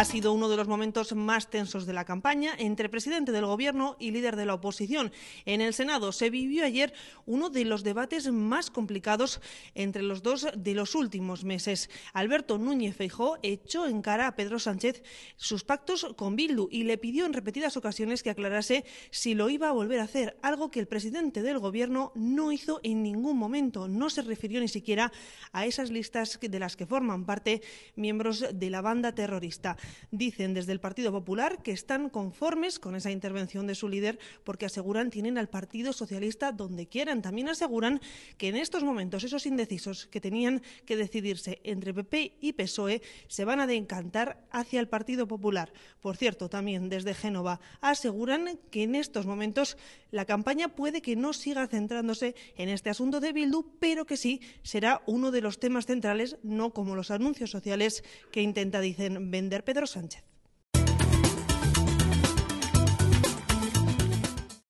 Ha sido uno de los momentos más tensos de la campaña entre presidente del Gobierno y líder de la oposición. En el Senado se vivió ayer uno de los debates más complicados entre los dos de los últimos meses. Alberto Núñez Feijó echó en cara a Pedro Sánchez sus pactos con Bildu y le pidió en repetidas ocasiones que aclarase si lo iba a volver a hacer, algo que el presidente del Gobierno no hizo en ningún momento. No se refirió ni siquiera a esas listas de las que forman parte miembros de la banda terrorista. Dicen desde el Partido Popular que están conformes con esa intervención de su líder porque aseguran tienen al Partido Socialista donde quieran. También aseguran que en estos momentos esos indecisos que tenían que decidirse entre PP y PSOE se van a decantar hacia el Partido Popular. Por cierto, también desde Génova aseguran que en estos momentos la campaña puede que no siga centrándose en este asunto de Bildu, pero que sí será uno de los temas centrales, no como los anuncios sociales que intenta, dicen, vender. Pedro Sánchez.